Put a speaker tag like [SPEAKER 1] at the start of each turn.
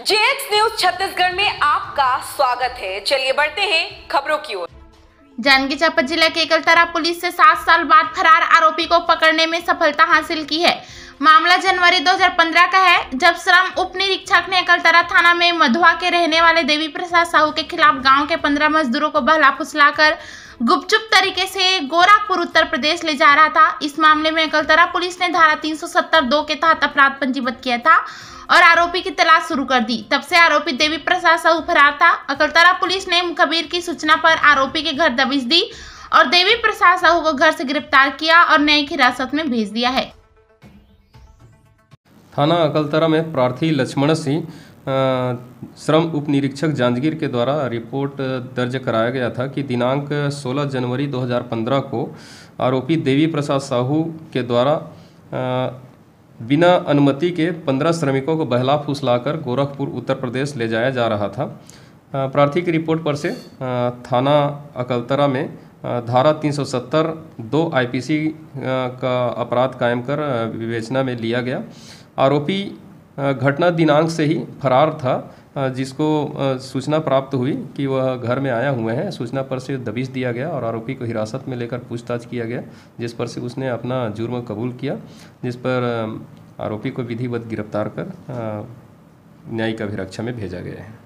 [SPEAKER 1] JX news Chhattisgarh में आपका स्वागत है चलिए बढ़ते हैं खबरों की ओर जांजगीर चांपा जिला के एकलतरा पुलिस से सात साल बाद फरार आरोपी को पकड़ने में सफलता हासिल की है मामला जनवरी 2015 का है जब श्रम उप निरीक्षक ने अकलतरा थाना में मधुआ के रहने वाले देवी प्रसाद साहू के खिलाफ गांव के 15 मजदूरों को बहला फुसलाकर गुपचुप तरीके से गोरखपुर उत्तर प्रदेश ले जा रहा था इस मामले में अकलतरा पुलिस ने धारा 370 दो के तहत अपराध पंजीबद्ध किया था और आरोपी की तलाश शुरू कर दी तब से आरोपी देवी प्रसाद साहू फरार था अकलतरा पुलिस ने कबीर की सूचना पर आरोपी के घर दबिश दी और देवी प्रसाद साहू को घर से गिरफ्तार किया और न्यायिक हिरासत में भेज दिया है
[SPEAKER 2] थाना अकलतरा में प्रार्थी लक्ष्मण सिंह श्रम उप निरीक्षक जांजगीर के द्वारा रिपोर्ट दर्ज कराया गया था कि दिनांक 16 जनवरी 2015 को आरोपी देवी प्रसाद साहू के द्वारा बिना अनुमति के 15 श्रमिकों को बहला फुसलाकर गोरखपुर उत्तर प्रदेश ले जाया जा रहा था प्रार्थी की रिपोर्ट पर से थाना अकलतरा में धारा 370 दो आईपीसी का अपराध कायम कर विवेचना में लिया गया आरोपी घटना दिनांक से ही फरार था जिसको सूचना प्राप्त हुई कि वह घर में आया हुए हैं सूचना पर से दबिश दिया गया और आरोपी को हिरासत में लेकर पूछताछ किया गया जिस पर से उसने अपना जुर्म कबूल किया जिस पर आरोपी को विधिवत गिरफ्तार कर न्यायिक अभिरक्षा में भेजा गया है